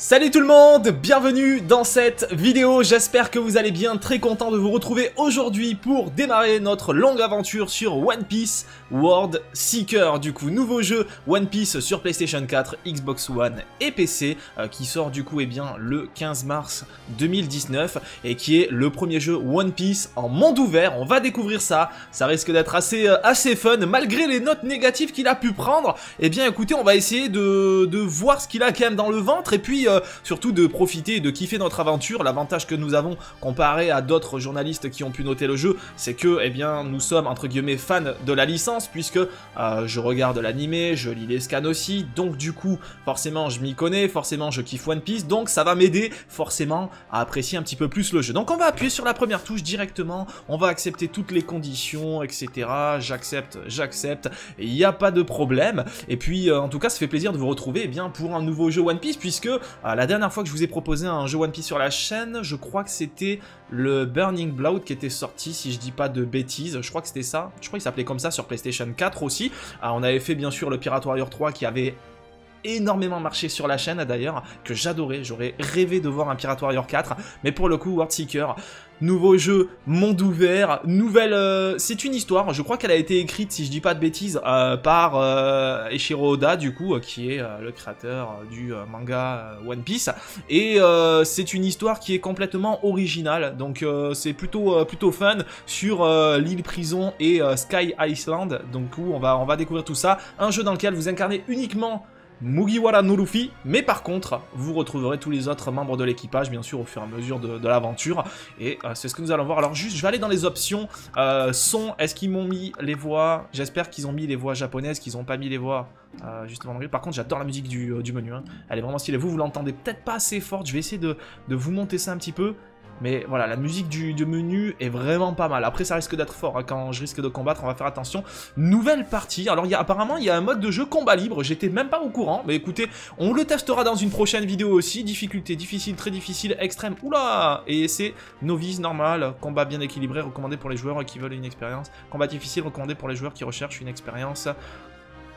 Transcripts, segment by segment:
Salut tout le monde, bienvenue dans cette vidéo, j'espère que vous allez bien, très content de vous retrouver aujourd'hui pour démarrer notre longue aventure sur One Piece World Seeker, du coup nouveau jeu One Piece sur PlayStation 4, Xbox One et PC, euh, qui sort du coup eh bien, le 15 mars 2019 et qui est le premier jeu One Piece en monde ouvert, on va découvrir ça, ça risque d'être assez, euh, assez fun, malgré les notes négatives qu'il a pu prendre, Et eh bien écoutez on va essayer de, de voir ce qu'il a quand même dans le ventre et puis euh, surtout de profiter et de kiffer notre aventure. L'avantage que nous avons comparé à d'autres journalistes qui ont pu noter le jeu, c'est que eh bien, nous sommes entre guillemets fans de la licence, puisque euh, je regarde l'animé, je lis les scans aussi, donc du coup, forcément, je m'y connais, forcément, je kiffe One Piece, donc ça va m'aider forcément à apprécier un petit peu plus le jeu. Donc on va appuyer sur la première touche directement, on va accepter toutes les conditions, etc. J'accepte, j'accepte, il n'y a pas de problème. Et puis, euh, en tout cas, ça fait plaisir de vous retrouver eh bien, pour un nouveau jeu One Piece, puisque euh, la dernière fois que je vous ai proposé un jeu One Piece sur la chaîne, je crois que c'était le Burning Blood qui était sorti, si je dis pas de bêtises. Je crois que c'était ça. Je crois qu'il s'appelait comme ça sur PlayStation 4 aussi. Euh, on avait fait bien sûr le Pirate Warrior 3 qui avait énormément marché sur la chaîne d'ailleurs, que j'adorais, j'aurais rêvé de voir un Pirate Warrior 4, mais pour le coup World Seeker, nouveau jeu, monde ouvert, nouvelle... Euh, c'est une histoire, je crois qu'elle a été écrite, si je dis pas de bêtises, euh, par Eshiro euh, Oda du coup, qui est le créateur du manga One Piece, et c'est une histoire qui est complètement originale, donc c'est plutôt, plutôt fun sur l'île prison et Sky Island, donc où on va, on va découvrir tout ça, un jeu dans lequel vous incarnez uniquement Mugiwara no mais par contre, vous retrouverez tous les autres membres de l'équipage, bien sûr, au fur et à mesure de, l'aventure, et euh, c'est ce que nous allons voir. Alors juste, je vais aller dans les options, euh, son, est-ce qu'ils m'ont mis les voix, j'espère qu'ils ont mis les voix japonaises, qu'ils n'ont pas mis les voix... Euh, justement, par contre j'adore la musique du, euh, menu, hein. elle est vraiment stylée, vous vous l'entendez peut-être pas assez forte, je vais essayer de vous monter ça un petit peu, mais voilà, la musique du, menu est vraiment pas mal. Après, ça risque d'être fort. Hein. Quand je risque de combattre, on va faire attention. Nouvelle partie. Alors, y a, apparemment, il y a un mode de jeu combat libre. J'étais même pas au courant. Mais écoutez, on le testera dans une prochaine vidéo aussi. Difficulté difficile, très difficile, extrême. Oula Et c'est novice, normal. Combat bien équilibré, recommandé pour les joueurs qui veulent une expérience. Combat difficile, recommandé pour les joueurs qui recherchent une expérience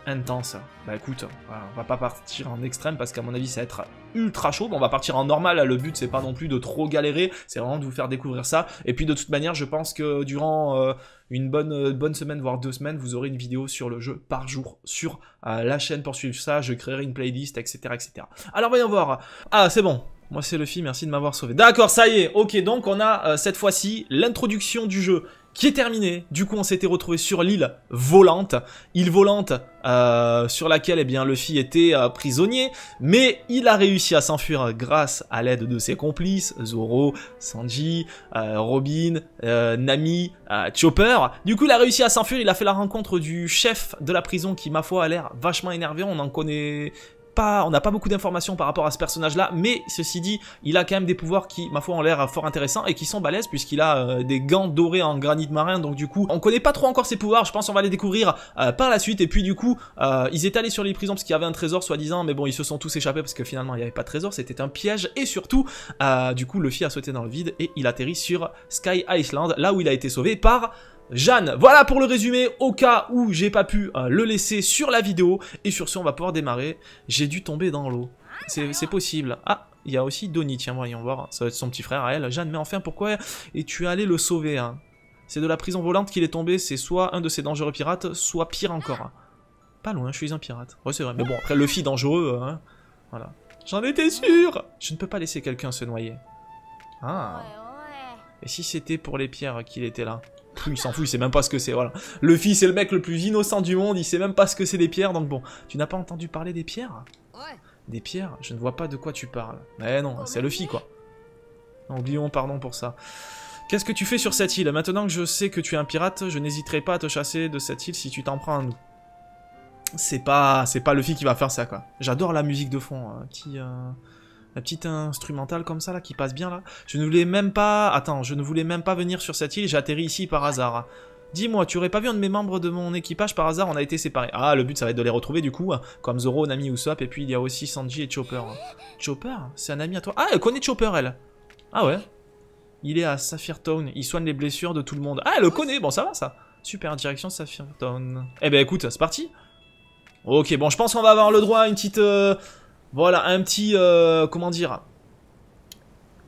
intense. Bah écoute, on va pas partir en extrême parce qu'à mon avis ça va être ultra chaud. on va partir en normal, le but c'est pas non plus de trop galérer, c'est vraiment de vous faire découvrir ça. Et puis de toute manière, je pense que durant euh, une bonne, euh, bonne semaine, voire deux semaines, vous aurez une vidéo sur le jeu par jour sur euh, la chaîne pour suivre ça. Je créerai une playlist, etc. etc. Alors voyons voir. Ah, c'est bon, moi c'est Luffy, merci de m'avoir sauvé. D'accord, ça y est, ok, donc on a cette fois-ci l'introduction du jeu qui est terminé. Du coup, on s'était retrouvé sur l'île volante, île volante euh, sur laquelle eh bien Luffy était euh, prisonnier, mais il a réussi à s'enfuir grâce à l'aide de ses complices Zoro, Sanji, euh, Robin, Nami, Chopper. Du coup, il a réussi à s'enfuir. Il a fait la rencontre du chef de la prison qui, ma foi, a l'air vachement énervé. On en connaît on n'a pas beaucoup d'informations par rapport à ce personnage-là, mais ceci dit, il a quand même des pouvoirs qui, ma foi, ont l'air fort intéressants et qui sont balèzes puisqu'il a euh, des gants dorés en granit marin, donc du coup, on connaît pas trop encore ses pouvoirs, je pense qu'on va les découvrir euh, par la suite, et puis du coup, euh, ils étaient allés sur les prisons parce qu'il y avait un trésor soi-disant, mais bon, ils se sont tous échappés parce que finalement, il n'y avait pas de trésor, c'était un piège, et surtout, du coup, Luffy a sauté dans le vide et il atterrit sur Sky Island, là où il a été sauvé par... Jeanne. Voilà pour le résumé au cas où j'ai pas pu euh, le laisser sur la vidéo. Et sur ce, on va pouvoir démarrer. J'ai dû tomber dans l'eau. C'est possible. Ah, il y a aussi Donny. Tiens, voyons voir. Ça va être son petit frère à elle. Jeanne, mais enfin, pourquoi Et tu es allé le sauver. Hein. C'est de la prison volante qu'il est tombé. C'est soit un de ces dangereux pirates, soit pire encore. Pas loin, je suis un pirate. Ouais, c'est vrai. Mais bon, après, Luffy dangereux. Hein. Voilà. J'en étais sûr Je ne peux pas laisser quelqu'un se noyer. Ah. Et si c'était pour les pierres qu'il était là il s'en fout, il sait même pas ce que c'est, voilà. Le c'est le mec le plus innocent du monde, il sait même pas ce que c'est des pierres, donc bon. Tu n'as pas entendu parler des pierres Des pierres Je ne vois pas de quoi tu parles. Mais non, oh, c'est le quoi. Oublions, pardon pour ça. Qu'est-ce que tu fais sur cette île Maintenant que je sais que tu es un pirate, je n'hésiterai pas à te chasser de cette île si tu t'en prends C'est pas, c'est pas Luffy qui va faire ça, quoi. J'adore la musique de fond, hein, Qui euh, la petite instrumentale comme ça là qui passe bien là. Je ne voulais même pas. Attends, je ne voulais même pas venir sur cette île, j'ai atterri ici par hasard. Dis-moi, tu aurais pas vu un de mes membres de mon équipage par hasard On a été séparés. Ah, le but ça va être de les retrouver du coup, comme Zoro, Nami, Usopp, et puis il y a aussi Sanji et Chopper. Chopper C'est un ami à toi Ah, elle connaît Chopper elle Ah ouais Il est à Sapphire Town, il soigne les blessures de tout le monde. Ah, elle le connaît, bon ça va ça Super, direction Sapphire Town. Eh ben écoute, c'est parti Ok, bon je pense qu'on va avoir le droit à une petite... Euh, voilà, un petit... Euh, comment dire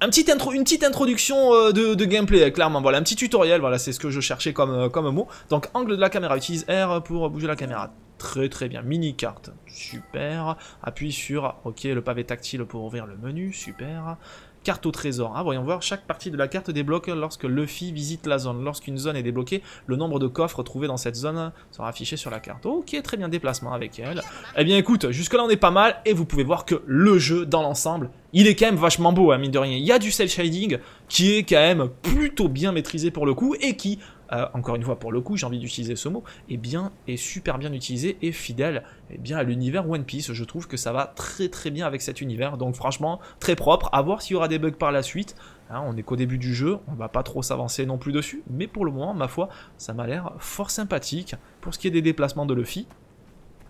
un petit intro, une petite introduction euh, de, de, gameplay, clairement. Voilà, un petit tutoriel, voilà, c'est ce que je cherchais comme, euh, comme mot. Donc, angle de la caméra, utilise R pour bouger la caméra. Très très bien, mini carte, super. Appuie sur, ok, le pavé tactile pour ouvrir le menu, super. Carte au trésor. Ah, voyons voir, chaque partie de la carte débloque lorsque Luffy visite la zone. Lorsqu'une zone est débloquée, le nombre de coffres trouvés dans cette zone sera affiché sur la carte. Ok, très bien, déplacement avec elle. Eh bien écoute, jusque-là on est pas mal et vous pouvez voir que le jeu dans l'ensemble, il est quand même vachement beau, hein, mine de rien. Il y a du self shading qui est quand même plutôt bien maîtrisé pour le coup et qui euh, encore une fois pour le coup, j'ai envie d'utiliser ce mot, est bien, est super bien utilisé et fidèle eh bien, à l'univers One Piece. Je trouve que ça va très très bien avec cet univers, donc franchement, très propre. À voir s'il y aura des bugs par la suite. Hein, on n'est qu'au début du jeu, on va pas trop s'avancer non plus dessus, mais pour le moment, ma foi, ça m'a l'air fort sympathique. Pour ce qui est des déplacements de Luffy,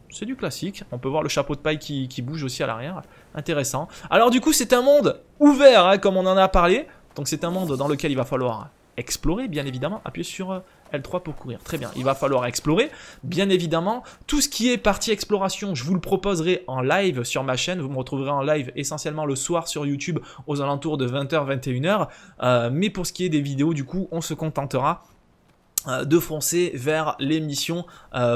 c'est du classique. On peut voir le chapeau de paille qui, bouge aussi à l'arrière. Intéressant. Alors du coup, c'est un monde ouvert, hein, comme on en a parlé. Donc c'est un monde dans lequel il va falloir explorer, bien évidemment. Appuyez sur euh, L3 pour courir. Très bien, il va falloir explorer. Bien évidemment, tout ce qui est partie exploration, je vous le proposerai en live sur ma chaîne. Vous me retrouverez en live essentiellement le soir sur YouTube aux alentours de 20h, euh, 21h. mais pour ce qui est des vidéos, du coup, on se contentera euh, de foncer vers les missions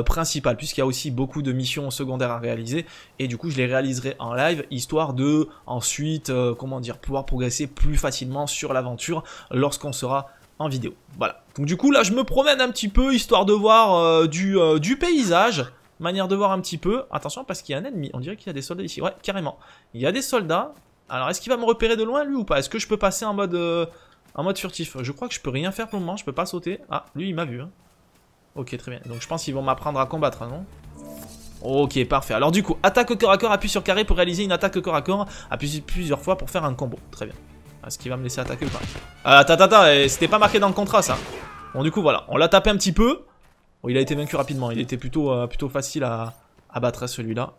principales puisqu'il y a aussi beaucoup de missions secondaires à réaliser et du coup je les réaliserai en live histoire de ensuite comment dire pouvoir progresser plus facilement sur l'aventure lorsqu'on sera en vidéo. Voilà. Donc du coup là je me promène un petit peu histoire de voir euh, du, euh, du, paysage, manière de voir un petit peu. Attention parce qu'il y a un ennemi, on dirait qu'il y a des soldats ici. Ouais carrément. Il y a des soldats. Alors est-ce qu'il va me repérer de loin lui ou pas Est-ce que je peux passer en mode, euh, en mode furtif Je crois que je peux rien faire pour le moment, je peux pas sauter. Ah lui il m'a vu. Hein. Ok très bien. Donc je pense qu'ils vont m'apprendre à combattre hein, non Ok, parfait. Alors du coup, attaque corps à corps, appuie sur carré pour réaliser une attaque corps à corps, appuie plusieurs fois pour faire un combo. Très bien. Est-ce qu'il va me laisser attaquer ou pas ah, Attends, attends, c'était pas marqué dans le contrat ça. Bon du coup voilà, on l'a tapé un petit peu. Bon, il a été vaincu rapidement, il était plutôt, euh, plutôt facile à, à battre hein, celui-là.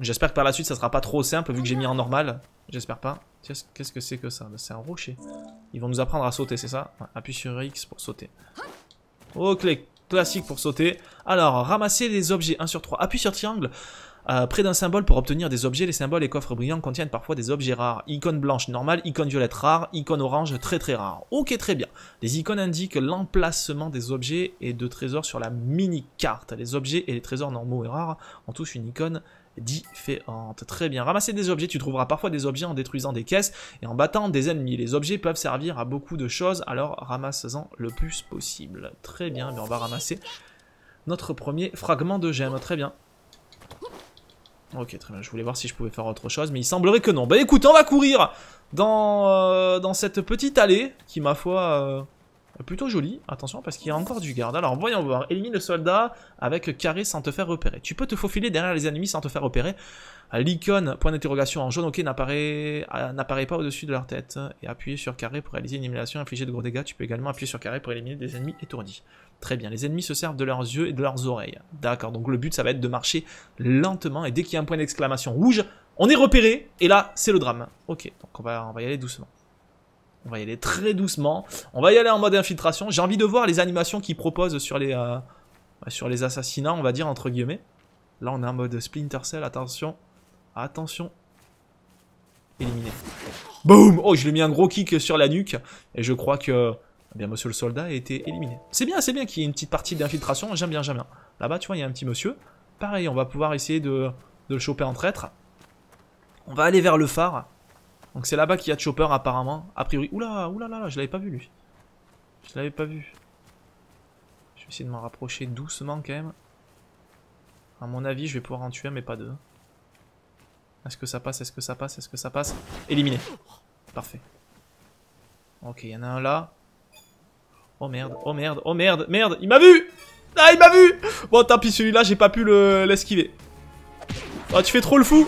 J'espère que par la suite ça sera pas trop simple vu que j'ai mis en normal. J'espère pas. Qu'est-ce que c'est que ça bah, C'est un rocher. Ils vont nous apprendre à sauter, c'est ça Appuie sur X pour sauter. Oh, clé classique pour sauter. Alors, ramasser les objets 1 sur 3. Appuie sur triangle euh, près d'un symbole pour obtenir des objets, les symboles et coffres brillants contiennent parfois des objets rares. Icône blanche normale, icône violette rare, icône orange très très rare. Ok très bien. Les icônes indiquent l'emplacement des objets et de trésors sur la mini-carte. Les objets et les trésors normaux et rares ont tous une icône différente. Très bien. Ramasser des objets, tu trouveras parfois des objets en détruisant des caisses et en battant des ennemis. Les objets peuvent servir à beaucoup de choses, alors ramasse-en le plus possible. Très bien, mais on va ramasser notre premier fragment de gemme. Très bien. Ok, très bien. Je voulais voir si je pouvais faire autre chose, mais il semblerait que non. Bah écoute, on va courir dans, euh, dans cette petite allée qui, ma foi, euh, est plutôt jolie. Attention, parce qu'il y a encore du garde. Alors, voyons voir. Élimine le soldat avec carré sans te faire repérer. Tu peux te faufiler derrière les ennemis sans te faire repérer. L'icône, point d'interrogation en jaune, ok, n'apparaît euh, pas au-dessus de leur tête. Et appuyer sur carré pour réaliser une élimination, infligée de gros dégâts. Tu peux également appuyer sur carré pour éliminer des ennemis étourdis. Très bien, les ennemis se servent de leurs yeux et de leurs oreilles. D'accord, donc le but ça va être de marcher lentement et dès qu'il y a un point d'exclamation rouge, on est repéré et là c'est le drame. Ok, donc on va, on va y aller doucement. On va y aller très doucement. On va y aller en mode infiltration. J'ai envie de voir les animations qu'ils proposent sur les, euh, sur les assassinats, on va dire, entre guillemets. Là, on est en mode Splinter Cell. Attention. Attention. Éliminé. Boum Oh, je lui ai mis un gros kick sur la nuque. Et je crois que eh bien monsieur le soldat a été éliminé. C'est bien, c'est bien qu'il y ait une petite partie d'infiltration, j'aime bien, j'aime bien. Là-bas, tu vois, il y a un petit monsieur. Pareil, on va pouvoir essayer de, le choper en traître. On va aller vers le phare. Donc c'est là-bas qu'il y a de Chopper apparemment. A priori. Oula, oula là là, je l'avais pas vu lui. Je l'avais pas vu. Je vais essayer de m'en rapprocher doucement quand même. À mon avis, je vais pouvoir en tuer un, mais pas deux. Est-ce que ça passe Est-ce que ça passe Est-ce que ça passe Éliminé. Parfait. Ok, il y en a un là. Oh merde, oh merde, oh merde, merde, il m'a vu Ah, il m'a vu Bon, tant pis, celui-là, j'ai pas pu l'esquiver. Oh, tu fais trop le fou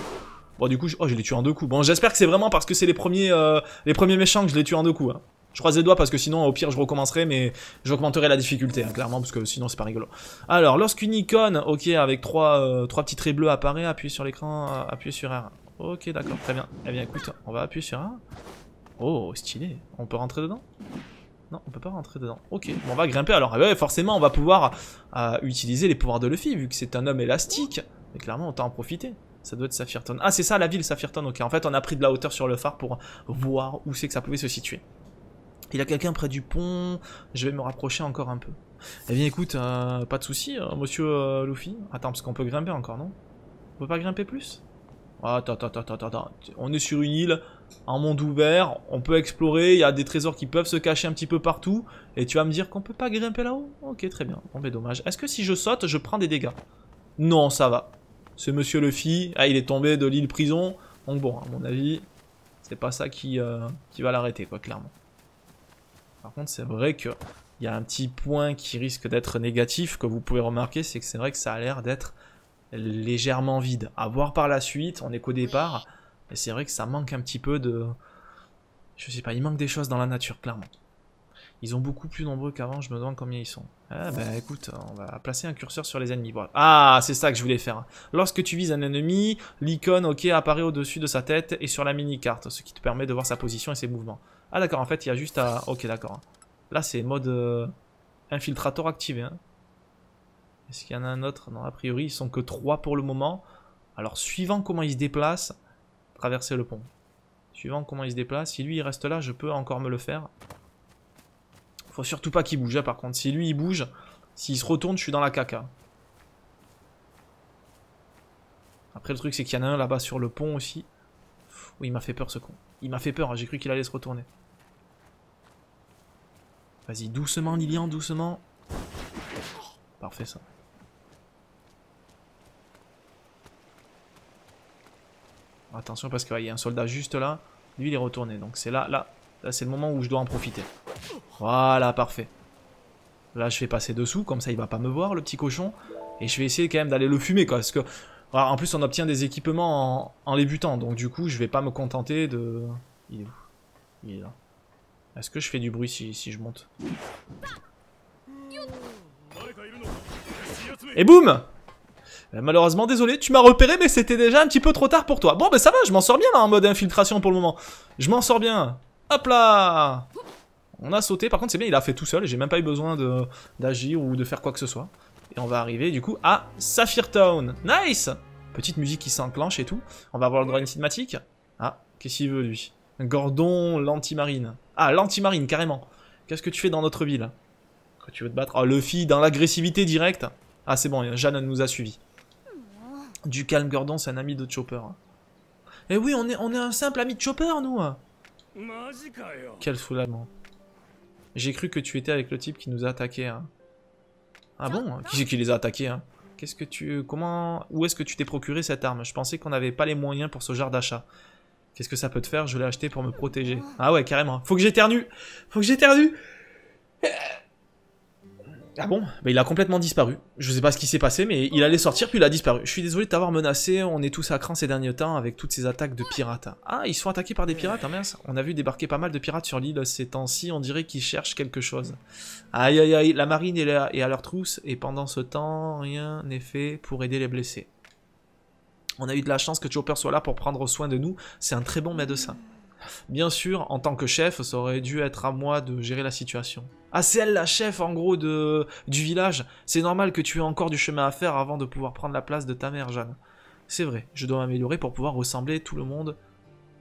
Bon, du coup, oh, je... l'ai tué en deux coups. Bon, j'espère que c'est vraiment parce que c'est les premiers euh, les premiers méchants que je l'ai tué en deux coups. Hein. Je croise les doigts parce que sinon, au pire, je recommencerai, mais j'augmenterai la difficulté, hein, clairement, parce que sinon, c'est pas rigolo. Alors, lorsqu'une icône, ok, avec trois, euh, trois petits traits bleus apparaît, appuyez sur l'écran, euh, appuyez sur R. Ok, d'accord, très bien. Eh bien, écoute, on va appuyer sur R. Oh, stylé. On peut rentrer dedans non, on peut pas rentrer dedans. Ok, on va grimper alors. Eh forcément, on va pouvoir euh, utiliser les pouvoirs de Luffy, vu que c'est un homme élastique. Mais clairement, autant en profiter. Ça doit être Saphirton. Ah, c'est ça la ville, Saphirton. Ok, en fait, on a pris de la hauteur sur le phare pour voir où c'est que ça pouvait se situer. Il y a quelqu'un près du pont. Je vais me rapprocher encore un peu. Eh bien, écoute, euh, pas de souci, euh, monsieur Luffy. Attends, parce qu'on peut grimper encore, non On peut pas grimper plus ah, Attends, attends, attends, attends, attends. On est sur une île, un monde ouvert, on peut explorer, il y a des trésors qui peuvent se cacher un petit peu partout, et tu vas me dire qu'on peut pas grimper là-haut Ok, très bien, bon mais dommage. Est-ce que si je saute, je prends des dégâts Non, ça va. C'est monsieur Luffy, ah, il est tombé de l'île prison, donc bon, à mon avis, c'est pas ça qui, euh, va l'arrêter, quoi, clairement. Par contre, c'est vrai que y a un petit point qui risque d'être négatif, que vous pouvez remarquer, c'est que c'est vrai que ça a l'air d'être légèrement vide. À voir par la suite, on est qu'au départ... Et c'est vrai que ça manque un petit peu de... Je sais pas, il manque des choses dans la nature, clairement. Ils ont beaucoup plus nombreux qu'avant, je me demande combien ils sont. Ah bah écoute, on va placer un curseur sur les ennemis. Ah, c'est ça que je voulais faire. Hein. Lorsque tu vises un ennemi, l'icône OK apparaît au-dessus de sa tête et sur la mini-carte, ce qui te permet de voir sa position et ses mouvements. Ah d'accord, en fait, il y a juste à... Ok, d'accord. Hein. Là, c'est mode euh, infiltrator activé. Hein. Est-ce qu'il y en a un autre Non, a priori, ils sont que trois pour le moment. Alors, suivant comment ils se déplacent, traverser le pont. Suivant comment il se déplace. Si lui, il reste là, je peux encore me le faire. Faut surtout pas qu'il bouge, hein, par contre. Si lui, il bouge, s'il se retourne, je suis dans la caca. Après, le truc, c'est qu'il y en a un là-bas sur le pont aussi. Oui, il m'a fait peur, ce con. Il m'a fait peur, hein. j'ai cru qu'il allait se retourner. Vas-y, doucement, Lilian, doucement. Parfait, ça. Attention parce qu'il y a un soldat juste là. Lui, il est retourné. Donc c'est là, là. Là, c'est le moment où je dois en profiter. Voilà, parfait. Là, je vais passer dessous. Comme ça, il va pas me voir, le petit cochon. Et je vais essayer quand même d'aller le fumer, quoi. Parce que, ah, en plus, on obtient des équipements en, les butant. Donc du coup, je vais pas me contenter de... Il est où Il est là. Est-ce que je fais du bruit si, si je monte Et boum euh, malheureusement, désolé, tu m'as repéré, mais c'était déjà un petit peu trop tard pour toi. Bon, ben ça va, je m'en sors bien là hein, en mode infiltration pour le moment. Je m'en sors bien. Hop là On a sauté, par contre c'est bien, il a fait tout seul, j'ai même pas eu besoin d'agir ou de faire quoi que ce soit. Et on va arriver du coup à Sapphire Town. Nice Petite musique qui s'enclenche et tout. On va avoir le droit une cinématique. Ah, qu'est-ce qu'il veut lui Gordon, l'antimarine. Ah, l'antimarine, carrément. Qu'est-ce que tu fais dans notre ville Quand tu veux te battre Oh, Luffy, dans l'agressivité directe. Ah, c'est bon, Jeanne nous a suivis. Du calme Gordon, c'est un ami de Chopper. Eh oui, on est, on est un simple ami de Chopper, nous Quel soulagement. J'ai cru que tu étais avec le type qui nous a attaqués. Hein. Ah bon hein? Qui c'est qui les a attaqués hein? Qu'est-ce que tu... Comment... Où est-ce que tu t'es procuré cette arme Je pensais qu'on n'avait pas les moyens pour ce genre d'achat. Qu'est-ce que ça peut te faire Je l'ai acheté pour me protéger. Ah ouais, carrément. Faut que j'éternue Faut que j'éternue ah bon Il a complètement disparu. Je sais pas ce qui s'est passé, mais il allait sortir, puis il a disparu. Je suis désolé de t'avoir menacé, on est tous à cran ces derniers temps avec toutes ces attaques de pirates. Ah, ils sont attaqués par des pirates, hein, mince. On a vu débarquer pas mal de pirates sur l'île ces temps-ci, on dirait qu'ils cherchent quelque chose. Aïe aïe aïe, la marine est, là, est à leur trousse, et pendant ce temps, rien n'est fait pour aider les blessés. On a eu de la chance que Chopper soit là pour prendre soin de nous, c'est un très bon médecin. Bien sûr, en tant que chef, ça aurait dû être à moi de gérer la situation. Ah, c'est elle la chef, en gros, de, du village. C'est normal que tu aies encore du chemin à faire avant de pouvoir prendre la place de ta mère, Jeanne. C'est vrai, je dois m'améliorer pour pouvoir ressembler tout le monde.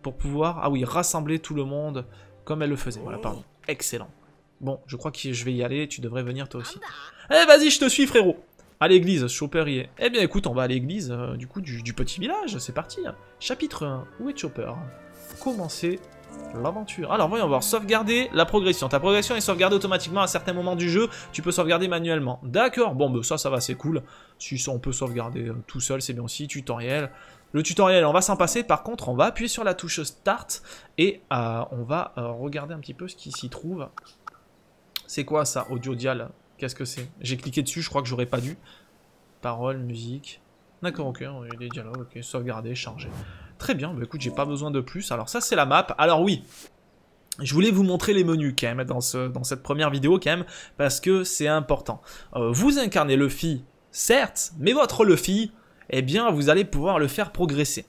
Pour pouvoir, ah oui, rassembler tout le monde comme elle le faisait. Voilà, pardon. Excellent. Bon, je crois que je vais y aller, tu devrais venir toi aussi. Eh, vas-y, je te suis, frérot à l'église, Chopper y est. Eh bien écoute, on va à l'église euh, du coup du, du, petit village, c'est parti. Hein. Chapitre 1, où est Chopper commencer l'aventure. Alors voyons voir, sauvegarder la progression. Ta progression est sauvegardée automatiquement à certains moments du jeu, tu peux sauvegarder manuellement. D'accord, bon bah, ça ça va, c'est cool. Si on peut sauvegarder euh, tout seul, c'est bien aussi, tutoriel. Le tutoriel, on va s'en passer, par contre on va appuyer sur la touche Start et euh, on va euh, regarder un petit peu ce qui s'y trouve. C'est quoi ça, audio dial Qu'est-ce que c'est J'ai cliqué dessus, je crois que j'aurais pas dû. Parole, musique. D'accord, ok, on a des dialogues, ok, sauvegarder, charger. Très bien, bah écoute, j'ai pas besoin de plus. Alors ça, c'est la map. Alors oui, je voulais vous montrer les menus quand même dans, dans cette première vidéo quand même, parce que c'est important. Euh, vous incarnez Luffy, certes, mais votre Luffy, eh bien vous allez pouvoir le faire progresser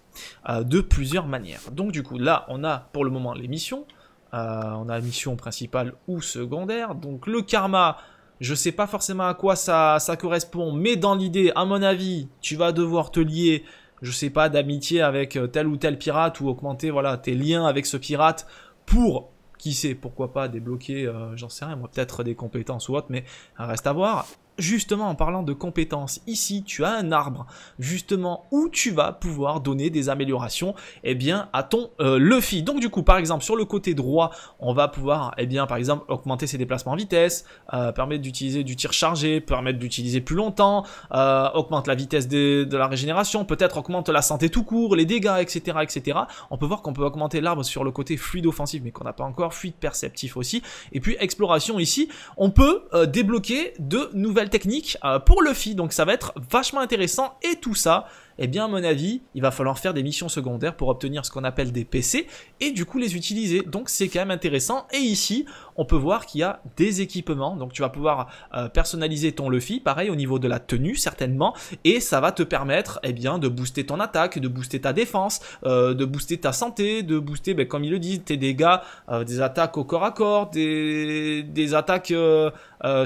euh, de plusieurs manières. Donc du coup, là, on a pour le moment les missions. Euh, on a mission principale ou secondaire. Donc le karma, je sais pas forcément à quoi ça, ça correspond, mais dans l'idée, à mon avis, tu vas devoir te lier je sais pas, d'amitié avec euh, tel ou tel pirate ou augmenter voilà tes liens avec ce pirate pour qui sait pourquoi pas débloquer, euh, j'en sais rien, moi peut-être des compétences ou autre, mais reste à voir. Justement, en parlant de compétences, ici, tu as un arbre, justement, où tu vas pouvoir donner des améliorations, eh bien, à ton euh, Luffy. Donc, du coup, par exemple, sur le côté droit, on va pouvoir, eh bien, par exemple, augmenter ses déplacements en vitesse, euh, permettre d'utiliser du tir chargé, permettre d'utiliser plus longtemps, euh, augmente la vitesse de, de la régénération, peut-être augmente la santé tout court, les dégâts, etc., etc. On peut voir qu'on peut augmenter l'arbre sur le côté fluide offensif, mais qu'on n'a pas encore, fluide perceptif aussi. Et puis, exploration ici, on peut euh, débloquer de nouvelles technique euh, pour Luffy, donc ça va être vachement intéressant et tout ça eh bien à mon avis, il va falloir faire des missions secondaires pour obtenir ce qu'on appelle des PC et du coup les utiliser. Donc c'est quand même intéressant. Et ici, on peut voir qu'il y a des équipements. Donc tu vas pouvoir euh, personnaliser ton Luffy, e pareil au niveau de la tenue certainement, et ça va te permettre eh bien de booster ton attaque, de booster ta défense, euh, de booster ta santé, de booster, ben, comme ils le disent, tes dégâts, euh, des attaques au corps à corps, des, des attaques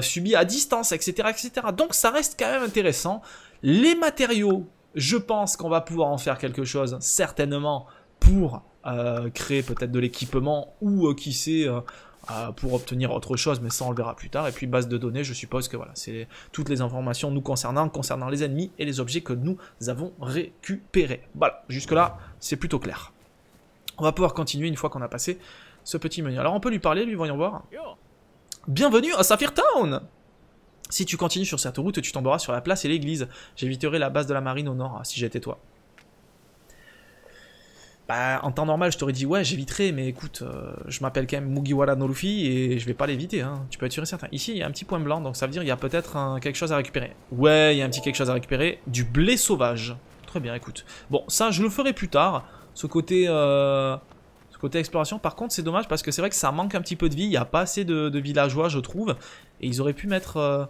subies à distance, etc., etc. Donc ça reste quand même intéressant. Les matériaux je pense qu'on va pouvoir en faire quelque chose, certainement, pour euh, créer peut-être de l'équipement ou euh, qui sait euh, pour obtenir autre chose, mais ça on le verra plus tard. Et puis base de données, je suppose que voilà, c'est toutes les informations nous concernant, concernant les ennemis et les objets que nous avons récupérés. Voilà, jusque-là, c'est plutôt clair. On va pouvoir continuer une fois qu'on a passé ce petit menu. Alors on peut lui parler, lui, voyons voir. Bienvenue à Saphir Town si tu continues sur cette route, tu tomberas sur la place et l'église. J'éviterai la base de la marine au nord, si j'étais toi. Bah, en temps normal, je t'aurais dit ouais, j'éviterai, mais écoute, euh, je m'appelle quand même Mugiwara et je vais pas l'éviter, hein. tu peux être sûr et certain. Ici, il y a un petit point blanc, donc ça veut dire qu'il y a peut-être quelque chose à récupérer. Ouais, il y a un petit quelque chose à récupérer. Du blé sauvage. Très bien, écoute. Bon, ça, je le ferai plus tard. Ce côté, euh, ce côté exploration, par contre, c'est dommage parce que c'est vrai que ça manque un petit peu de vie. Il n'y a pas assez de, villageois, je trouve. Et ils auraient pu mettre... Euh,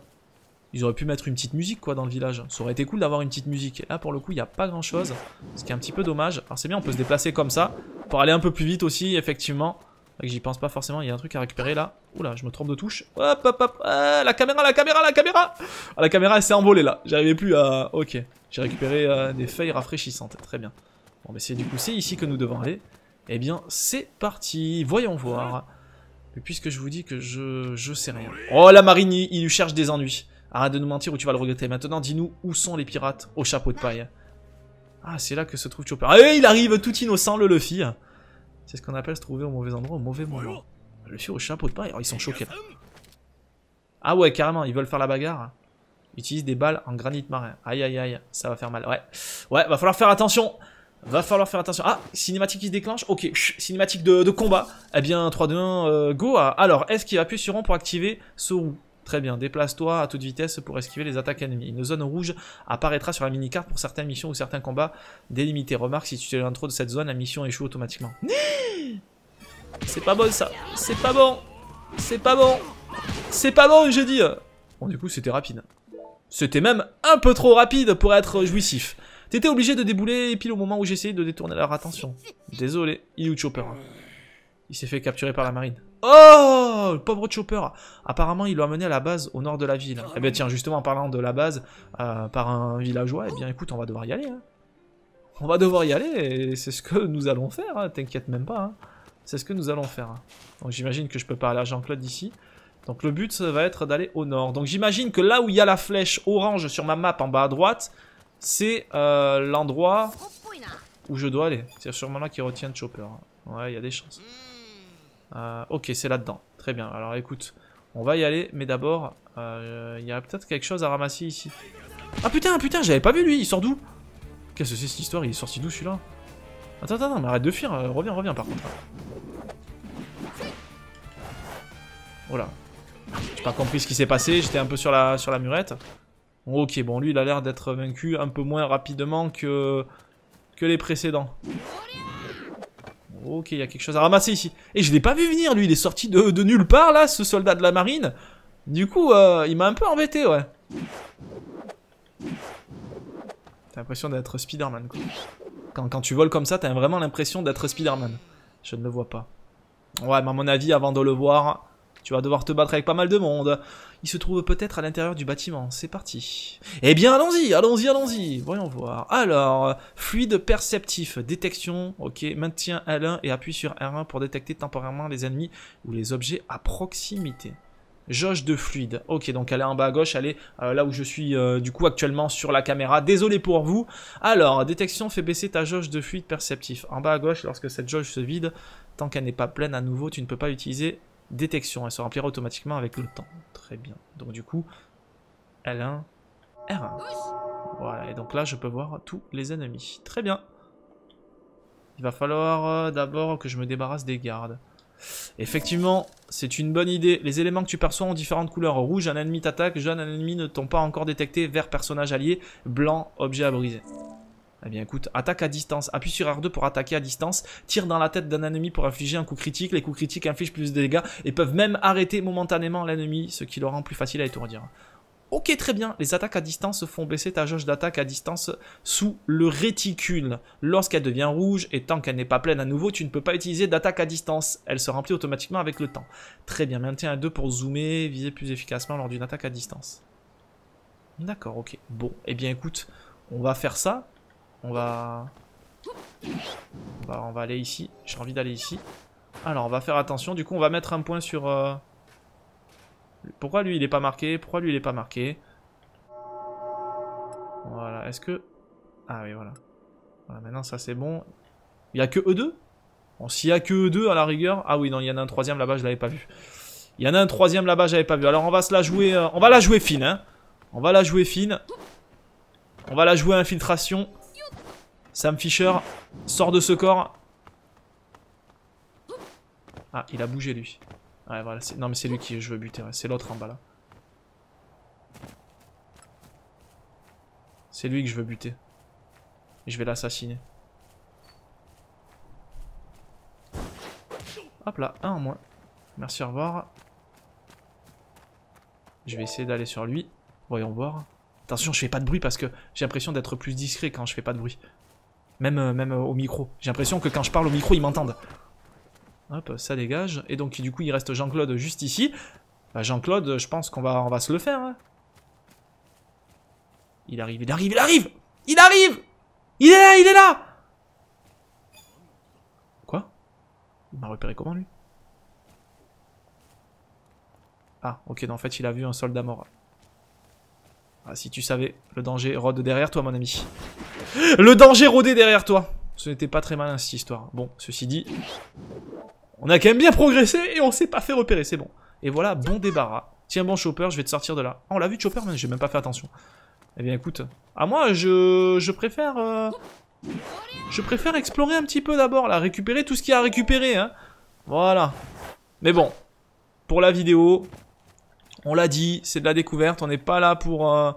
ils auraient pu mettre une petite musique quoi dans le village. Ça aurait été cool d'avoir une petite musique. là pour le coup il n'y a pas grand chose. Ce qui est un petit peu dommage. Alors c'est bien on peut se déplacer comme ça. Pour aller un peu plus vite aussi effectivement. J'y pense pas forcément, il y a un truc à récupérer là. Oula, je me trompe de touche. Hop, hop, hop. Ah, la caméra, la caméra, la caméra. Ah, la caméra, elle s'est envolée là. J'arrivais plus à. Ok. J'ai récupéré euh, des feuilles rafraîchissantes. Très bien. Bon, mais c'est du coup, c'est ici que nous devons aller. Eh bien, c'est parti. Voyons voir. Mais puisque je vous dis que je, je sais rien. Oh, la marine, il, il cherche des ennuis. Arrête de nous mentir ou tu vas le regretter. Maintenant, dis-nous où sont les pirates au chapeau de paille. Ah, c'est là que se trouve Chopper. Ah, il arrive tout innocent, le Luffy. C'est ce qu'on appelle se trouver au mauvais endroit, au mauvais moment. Luffy au chapeau de paille. Oh, ils sont choqués. Ah ouais, carrément, ils veulent faire la bagarre. Utilise des balles en granit marin. Aïe, aïe, aïe, ça va faire mal. Ouais, ouais, va falloir faire attention. Va falloir faire attention. Ah, cinématique qui se déclenche. Ok, cinématique de, combat. Eh bien, 3, 2, 1, go. Ah, alors, est-ce qu'il appuie sur rond pour activer ce Très bien, déplace-toi à toute vitesse pour esquiver les attaques ennemies. Une zone rouge apparaîtra sur la mini-carte pour certaines missions ou certains combats délimités. Remarque, si tu fais l'intro de cette zone, la mission échoue automatiquement. C'est pas bon ça C'est pas bon C'est pas bon C'est pas bon, j'ai dit Bon, du coup, c'était rapide. C'était même un peu trop rapide pour être jouissif. T'étais obligé de débouler pile au moment où j'essayais de détourner leur attention. Désolé, il est Chopper. Il s'est fait capturer par la marine. Oh le Pauvre Chopper Apparemment, il l'ont amené à la base au nord de la ville. Eh bien tiens, justement, en parlant de la base euh, par un villageois, eh bien écoute, on va devoir y aller. Hein. On va devoir y aller, et c'est ce que nous allons faire, hein. t'inquiète même pas. Hein. C'est ce que nous allons faire. Donc j'imagine que je peux pas aller à Jean-Claude d'ici. Donc le but ça va être d'aller au nord. Donc j'imagine que là où il y a la flèche orange sur ma map en bas à droite, c'est euh, l'endroit où je dois aller. C'est sûrement là qu'il retient Chopper. Ouais, il y a des chances. Euh, ok, c'est là-dedans. Très bien. Alors écoute, on va y aller, mais d'abord, euh, il y a peut-être quelque chose à ramasser ici. Ah putain, putain, j'avais pas vu lui, il sort d'où Qu'est-ce que c'est cette histoire Il est sorti d'où celui-là Attends, attends, mais arrête de fuir, euh, reviens, reviens par contre. Oh là. J'ai pas compris ce qui s'est passé, j'étais un peu sur la, sur la murette. Ok, bon, lui, il a l'air d'être vaincu un peu moins rapidement que, que les précédents. Ok, il y a quelque chose à ramasser ici. Et je l'ai pas vu venir, lui. Il est sorti de, nulle part, là, ce soldat de la marine. Du coup, euh, il m'a un peu embêté, ouais. T'as l'impression d'être Spider-Man, quoi. Quand, quand, tu voles comme ça, t'as vraiment l'impression d'être Spider-Man. Je ne le vois pas. Ouais, mais à mon avis, avant de le voir, tu vas devoir te battre avec pas mal de monde. Il se trouve peut-être à l'intérieur du bâtiment. C'est parti. Eh bien, allons-y, allons-y, allons-y. Voyons voir. Alors, fluide perceptif, détection. Ok, maintien L1 et appuie sur R1 pour détecter temporairement les ennemis ou les objets à proximité. Jauge de fluide. Ok, donc elle est en bas à gauche, elle est euh, là où je suis euh, du coup actuellement sur la caméra. Désolé pour vous. Alors, détection fait baisser ta jauge de fluide perceptif. En bas à gauche, lorsque cette jauge se vide, tant qu'elle n'est pas pleine à nouveau, tu ne peux pas utiliser détection. Elle se remplira automatiquement avec le temps. Très bien. Donc du coup, L1, R1. Voilà, et donc là, je peux voir tous les ennemis. Très bien. Il va falloir euh, d'abord que je me débarrasse des gardes. Effectivement, c'est une bonne idée. Les éléments que tu perçois ont différentes couleurs. Rouge, un ennemi t'attaque. jeune un ennemi ne t'ont pas encore détecté. Vert, personnage allié. Blanc, objet à briser. Eh bien écoute, attaque à distance, appuie sur R2 pour attaquer à distance, tire dans la tête d'un ennemi pour infliger un coup critique, les coups critiques infligent plus de dégâts et peuvent même arrêter momentanément l'ennemi, ce qui le rend plus facile à étourdir. Ok, très bien. Les attaques à distance font baisser ta jauge d'attaque à distance sous le réticule. Lorsqu'elle devient rouge et tant qu'elle n'est pas pleine à nouveau, tu ne peux pas utiliser d'attaque à distance. Elle se remplit automatiquement avec le temps. Très bien. maintiens à 2 pour zoomer, viser plus efficacement lors d'une attaque à distance. D'accord, ok. Bon, eh bien écoute, on va faire ça. On va... On va, aller ici. J'ai envie d'aller ici. Alors, on va faire attention. Du coup, on va mettre un point sur... Euh, pourquoi lui, il n'est pas marqué Pourquoi lui, il est pas marqué Voilà. Est-ce que... Ah oui, voilà. maintenant, ça, c'est bon. Il n'y a que E2 s'il n'y a que E2, à la rigueur... Ah oui, non, il y en a un troisième là-bas, je l'avais pas vu. Il y en a un troisième là-bas, j'avais pas vu. Alors, on va se la jouer... Euh, on va la jouer fine, hein. On va la jouer fine. On va la jouer infiltration. Sam Fisher sort de ce corps. Ah, il a bougé lui. Ouais, ah, voilà, non mais c'est lui qui je veux buter, c'est l'autre en bas là. C'est lui que je veux buter. Et je vais l'assassiner. Hop là, un en moins. Merci, au revoir. Je vais essayer d'aller sur lui. Voyons voir. Attention, je fais pas de bruit parce que j'ai l'impression d'être plus discret quand je fais pas de bruit. Même, euh, même euh, au micro. J'ai l'impression que quand je parle au micro, ils m'entendent. Hop, ça dégage. Et donc, du coup, il reste Jean-Claude juste ici. Bah, Jean-Claude, je pense qu'on va, on va se le faire. Hein. Il arrive, il arrive, il arrive Il arrive Il est là, il est là Quoi Il m'a repéré comment, lui Ah, ok, Donc en fait, il a vu un soldat mort. Ah, si tu savais, le danger rôde derrière toi, mon ami. Le danger rôdait derrière toi Ce n'était pas très malin, cette histoire. Bon, ceci dit, on a quand même bien progressé et on s'est pas fait repérer, c'est bon. Et voilà, bon débarras. Tiens bon, Chopper, je vais te sortir de là. Oh, on l'a vu, Chopper, mais j'ai même pas fait attention. Eh bien, écoute, à moi, je, préfère... Euh, je préfère explorer un petit peu d'abord, là. Récupérer tout ce qu'il y a à récupérer, hein. Voilà. Mais bon, pour la vidéo, on l'a dit, c'est de la découverte. On n'est pas là pour, euh,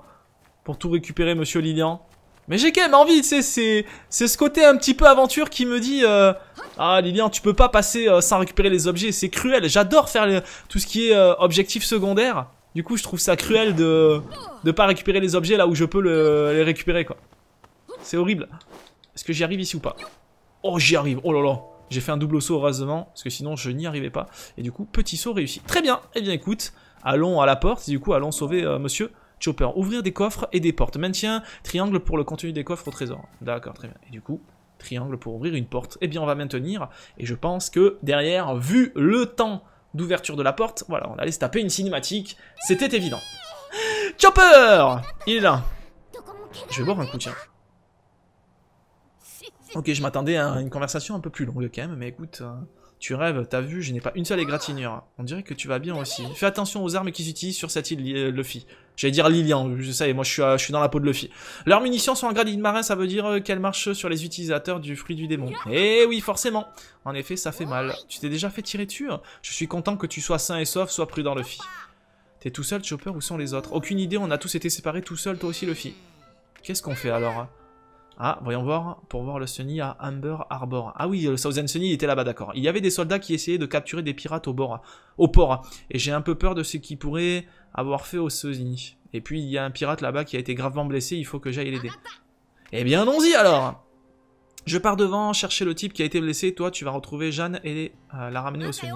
pour tout récupérer, monsieur Lilian. Mais j'ai quand même envie, tu sais, c'est ce côté un petit peu aventure qui me dit euh, Ah Lilian, tu peux pas passer euh, sans récupérer les objets, c'est cruel. J'adore faire tout ce qui est objectif secondaire. Du coup, je trouve ça cruel de ne pas récupérer les objets là où je peux les récupérer, quoi. C'est horrible. Est-ce que j'y arrive ici ou pas Oh, j'y arrive, oh là là j'ai fait un double saut heureusement, parce que sinon je n'y arrivais pas. Et du coup, petit saut réussi. Très bien, et eh bien écoute, Allons à la porte, du coup, allons sauver euh, monsieur Chopper. Ouvrir des coffres et des portes. Maintien, triangle pour le contenu des coffres au trésor. D'accord, très bien. Et du coup, triangle pour ouvrir une porte. Eh bien, on va maintenir. Et je pense que derrière, vu le temps d'ouverture de la porte, voilà, on allait se taper une cinématique. C'était évident. Chopper Il est là. Je vais boire un coup, tiens. Ok, je m'attendais à une conversation un peu plus longue quand même, mais écoute... Euh, tu rêves, t'as vu, je n'ai pas une seule égratignure. On dirait que tu vas bien aussi. Fais attention aux armes qu'ils utilisent sur cette île, euh, Luffy. J'allais dire Lilian, je sais, moi je suis, je suis dans la peau de Luffy. Leurs munitions sont en gradine de marin, ça veut dire euh, qu'elles marchent sur les utilisateurs du fruit du démon. Eh oui, forcément. En effet, ça fait mal. Tu t'es déjà fait tirer dessus hein Je suis content que tu sois sain et sauf, sois prudent, Luffy. T'es tout seul, Chopper, où sont les autres Aucune idée, on a tous été séparés tout seul, toi aussi, Luffy. Qu'est-ce qu'on fait alors hein ah, voyons voir, pour voir le Sunny à Amber Harbor. Ah oui, le Southern Sunny était là-bas, d'accord. Il y avait des soldats qui essayaient de capturer des pirates au, bord, au port. Et j'ai un peu peur de ce qu'ils pourraient avoir fait au Sunny. Et puis, il y a un pirate là-bas qui a été gravement blessé, il faut que j'aille l'aider. Eh bien, allons-y alors Je pars devant chercher le type qui a été blessé. Toi, tu vas retrouver Jeanne et euh, la ramener au Sunny.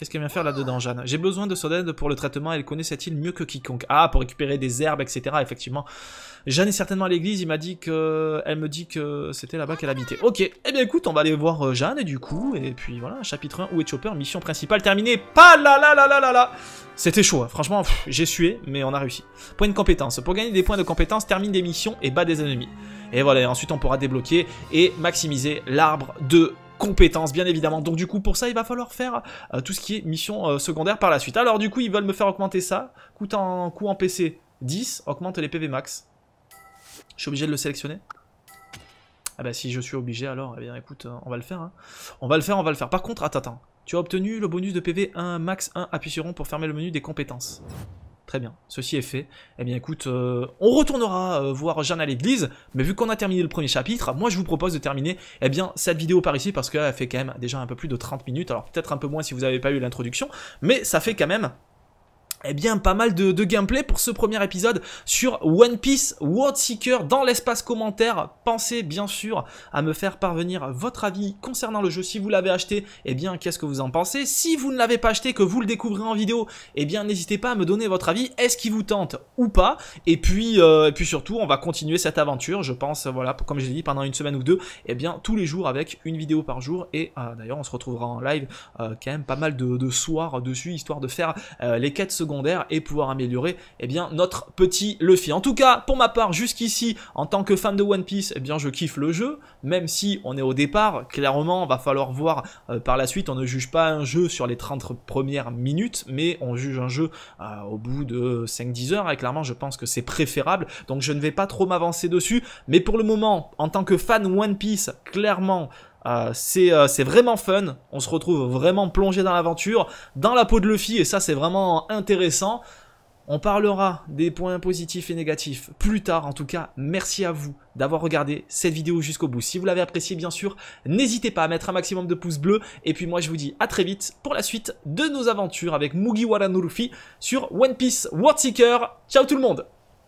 Qu'est-ce qu'elle vient faire là-dedans, Jeanne J'ai besoin de son aide pour le traitement, elle connaît cette île mieux que quiconque. Ah, pour récupérer des herbes, etc. Effectivement. Jeanne est certainement à l'église, il m'a dit que... Elle me dit que c'était là-bas qu'elle habitait. Ok, eh bien écoute, on va aller voir euh, Jeanne, et du coup, et puis voilà, chapitre 1, où est Chopper Mission principale terminée Pas là là là là là là C'était chaud, hein. franchement, j'ai sué, mais on a réussi. Point de compétence. Pour gagner des points de compétence, termine des missions et bat des ennemis. Et voilà, ensuite on pourra débloquer et maximiser l'arbre de compétences, bien évidemment. Donc du coup, pour ça, il va falloir faire euh, tout ce qui est mission euh, secondaire par la suite. Alors du coup, ils veulent me faire augmenter ça. Coût en, coût en PC 10, augmente les PV max. Je suis obligé de le sélectionner Ah bah si je suis obligé, alors, eh bien écoute, euh, on va le faire. Hein. On va le faire, on va le faire. Par contre, attends, attends. Tu as obtenu le bonus de PV 1 max 1, appuie sur rond pour fermer le menu des compétences. Très bien, ceci est fait. Eh bien écoute, euh, on retournera euh, voir Jeanne à l'église, mais vu qu'on a terminé le premier chapitre, moi je vous propose de terminer eh bien, cette vidéo par ici, parce qu'elle fait quand même déjà un peu plus de 30 minutes, alors peut-être un peu moins si vous n'avez pas eu l'introduction, mais ça fait quand même eh bien, pas mal de, gameplay pour ce premier épisode sur One Piece World Seeker dans l'espace commentaire. Pensez bien sûr à me faire parvenir votre avis concernant le jeu. Si vous l'avez acheté, eh bien, qu'est-ce que vous en pensez Si vous ne l'avez pas acheté, que vous le découvrez en vidéo, eh bien, n'hésitez pas à me donner votre avis. Est-ce qu'il vous tente ou pas Et puis, euh, et puis surtout, on va continuer cette aventure. Je pense, voilà, comme je l'ai dit, pendant une semaine ou deux, eh bien, tous les jours avec une vidéo par jour. Et euh, d'ailleurs, on se retrouvera en live euh, quand même pas mal de, de soirs dessus, histoire de faire les quêtes secondes et pouvoir améliorer eh bien, notre petit Luffy. En tout cas, pour ma part, jusqu'ici, en tant que fan de One Piece, eh bien, je kiffe le jeu, même si on est au départ, clairement, va falloir voir euh, par la suite, on ne juge pas un jeu sur les 30 premières minutes, mais on juge un jeu euh, au bout de 5-10 heures, hein, et clairement, je pense que c'est préférable, donc je ne vais pas trop m'avancer dessus, mais pour le moment, en tant que fan One Piece, clairement, euh, euh, c'est vraiment fun, on se retrouve vraiment plongé dans l'aventure, dans la peau de Luffy, et ça c'est vraiment intéressant. On parlera des points positifs et négatifs plus tard en tout cas. Merci à vous d'avoir regardé cette vidéo jusqu'au bout. Si vous l'avez apprécié bien sûr, n'hésitez pas à mettre un maximum de pouces bleus. Et puis moi je vous dis à très vite pour la suite de nos aventures avec Mugiwara no Luffy sur One Piece World Seeker. Ciao tout le monde